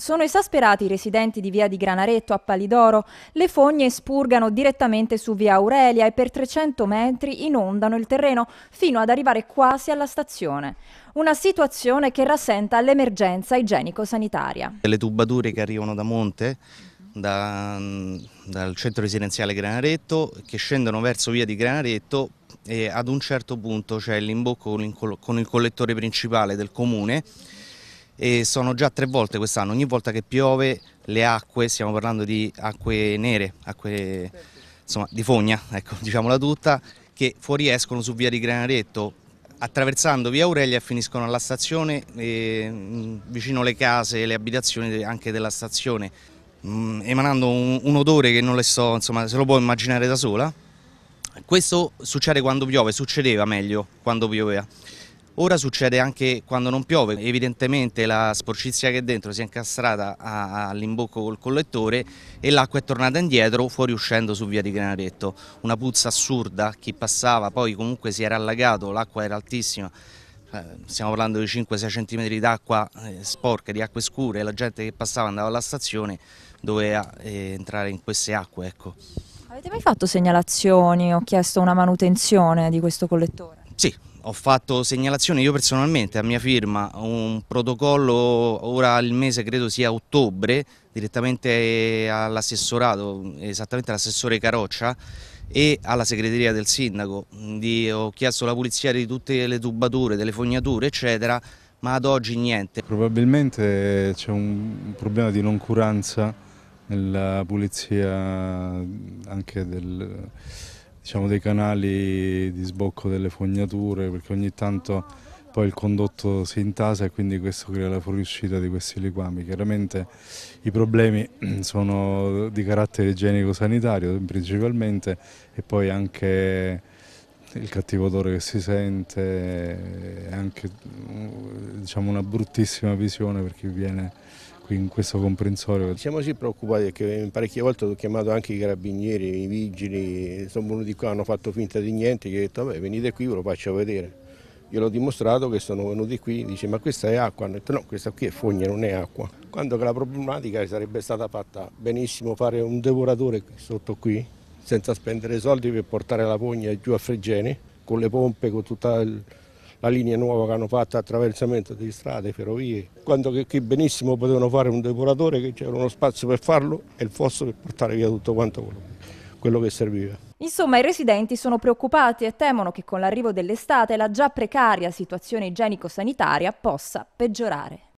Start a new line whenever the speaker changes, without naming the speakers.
Sono esasperati i residenti di via di Granaretto a Palidoro. Le fogne spurgano direttamente su via Aurelia e per 300 metri inondano il terreno fino ad arrivare quasi alla stazione. Una situazione che rasenta l'emergenza igienico-sanitaria.
Le tubature che arrivano da monte, da, dal centro residenziale Granaretto, che scendono verso via di Granaretto e ad un certo punto c'è l'imbocco con il collettore principale del comune e sono già tre volte quest'anno, ogni volta che piove le acque, stiamo parlando di acque nere, acque insomma, di fogna, ecco, diciamola tutta, che fuoriescono su via di Granaretto, attraversando via Aurelia e finiscono alla stazione, eh, vicino le case, e le abitazioni anche della stazione, mh, emanando un, un, odore che non le so, insomma, se lo può immaginare da sola. Questo succede quando piove, succedeva meglio quando pioveva. Ora succede anche quando non piove, evidentemente la sporcizia che è dentro si è incastrata all'imbocco col collettore e l'acqua è tornata indietro fuoriuscendo su via di Granaretto. Una puzza assurda, chi passava poi comunque si era allagato, l'acqua era altissima, eh, stiamo parlando di 5-6 cm d'acqua eh, sporca, di acque scure, la gente che passava andava alla stazione doveva eh, entrare in queste acque. Ecco.
Avete mai fatto segnalazioni o chiesto una manutenzione di questo collettore?
Sì, ho fatto segnalazione io personalmente a mia firma un protocollo ora il mese credo sia ottobre direttamente all'assessorato esattamente all'assessore Caroccia e alla segreteria del sindaco di, ho chiesto la pulizia di tutte le tubature delle fognature eccetera ma ad oggi niente
probabilmente c'è un problema di noncuranza nella pulizia anche del diciamo, dei canali di sbocco delle fognature perché ogni tanto poi il condotto si intasa e quindi questo crea la fuoriuscita di questi liquami. Chiaramente i problemi sono di carattere igienico-sanitario principalmente e poi anche il cattivo odore che si sente e anche diciamo, una bruttissima visione per chi viene in questo comprensorio.
Siamo così preoccupati perché parecchie volte ho chiamato anche i carabinieri, i vigili, sono venuti qua, hanno fatto finta di niente, gli ho detto vabbè venite qui, ve lo faccio vedere. Gliel'ho dimostrato che sono venuti qui, dice ma questa è acqua, hanno detto no questa qui è fogna, non è acqua. Quando che la problematica sarebbe stata fatta benissimo fare un devoratore sotto qui, senza spendere soldi per portare la fogna giù a Fregene, con le pompe, con tutta il la linea nuova che hanno fatto attraversamento di strade, ferrovie, quando che, che benissimo potevano fare un depuratore che c'era uno spazio per farlo e il fosso per portare via tutto quanto quello, quello che serviva.
Insomma, i residenti sono preoccupati e temono che con l'arrivo dell'estate la già precaria situazione igienico-sanitaria possa peggiorare.